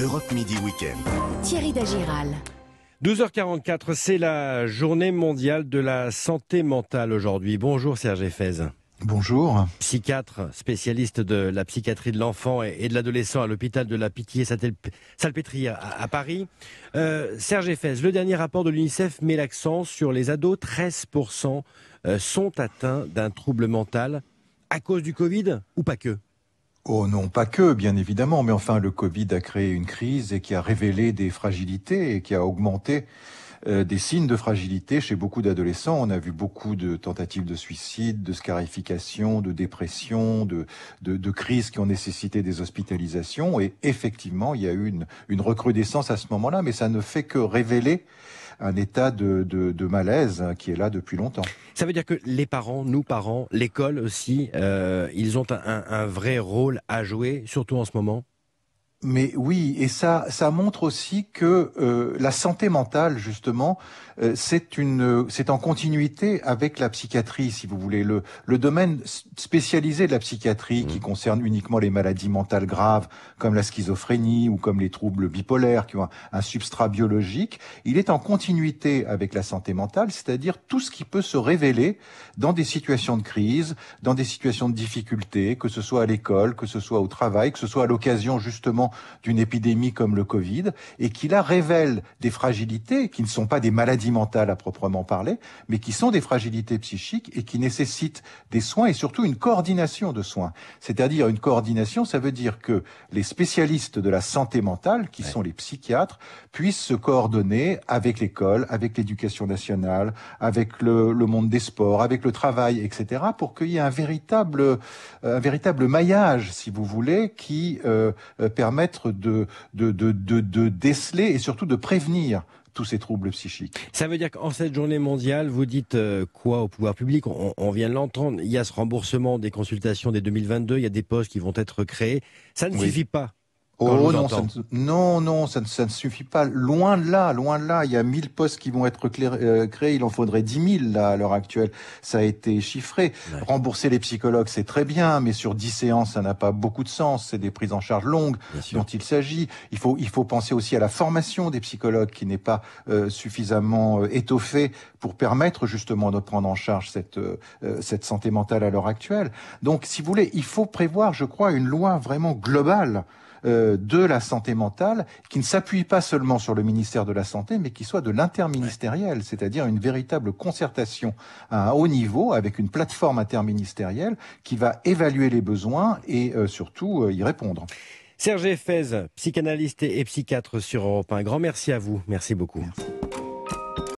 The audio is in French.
Europe Midi Weekend. Thierry Dagiral. 12h44, c'est la journée mondiale de la santé mentale aujourd'hui. Bonjour Serge Fez. Bonjour. Psychiatre, spécialiste de la psychiatrie de l'enfant et de l'adolescent à l'hôpital de la Pitié-Salpêtrière à Paris. Euh, Serge Effez, le dernier rapport de l'UNICEF met l'accent sur les ados. 13% euh, sont atteints d'un trouble mental à cause du Covid ou pas que Oh non, pas que, bien évidemment, mais enfin le Covid a créé une crise et qui a révélé des fragilités et qui a augmenté euh, des signes de fragilité chez beaucoup d'adolescents. On a vu beaucoup de tentatives de suicide, de scarification, de dépression, de, de, crises qui ont nécessité des hospitalisations. Et effectivement, il y a eu une, une recrudescence à ce moment-là, mais ça ne fait que révéler un état de, de, malaise hein, qui est là depuis longtemps. Ça veut dire que les parents, nous parents, l'école aussi, euh, ils ont un, un vrai rôle à jouer, surtout en ce moment mais oui, et ça, ça montre aussi que euh, la santé mentale, justement, euh, c'est une, c'est en continuité avec la psychiatrie, si vous voulez, le, le domaine spécialisé de la psychiatrie qui mmh. concerne uniquement les maladies mentales graves, comme la schizophrénie ou comme les troubles bipolaires qui ont un, un substrat biologique. Il est en continuité avec la santé mentale, c'est-à-dire tout ce qui peut se révéler dans des situations de crise, dans des situations de difficulté, que ce soit à l'école, que ce soit au travail, que ce soit à l'occasion justement d'une épidémie comme le Covid, et qui là révèle des fragilités qui ne sont pas des maladies mentales à proprement parler, mais qui sont des fragilités psychiques et qui nécessitent des soins et surtout une coordination de soins. C'est-à-dire une coordination, ça veut dire que les spécialistes de la santé mentale, qui sont les psychiatres, puissent se coordonner avec l'école, avec l'éducation nationale, avec le, monde des sports, avec le travail, etc., pour qu'il y ait un véritable, un véritable maillage, si vous voulez, qui euh, euh de, déceler et surtout de prévenir tous ces troubles psychiques. Ça veut dire qu'en cette journée mondiale, vous dites euh, quoi au pouvoir public on, vient de l'entendre, il y a ce remboursement des consultations des 2022, il y a des postes qui vont être créés. Ça ne suffit pas Oh non non, ça ne, suffit pas. Loin de là, loin de là. Il y a 1000 postes qui vont être euh, créés. Il en faudrait 10 000 à l'heure actuelle. Ça a été chiffré. Rembourser les psychologues, c'est très bien, mais sur 10 séances, ça n'a pas beaucoup de sens. C'est des prises en charge longues dont il s'agit. Il faut, il faut penser aussi à la formation des psychologues qui n'est pas euh, suffisamment euh, étoffée pour permettre justement de prendre en charge cette, cette santé mentale à l'heure actuelle. Donc, si vous voulez, il faut prévoir, je crois, une loi vraiment globale euh, de la santé mentale qui ne s'appuie pas seulement sur le ministère de la Santé, mais qui soit de l'interministériel, c'est-à-dire une véritable concertation à un haut niveau avec une plateforme interministérielle qui va évaluer les besoins et euh, surtout euh, y répondre. Serge Fez, psychanalyste et psychiatre sur Europe 1. Grand merci à vous. Merci beaucoup.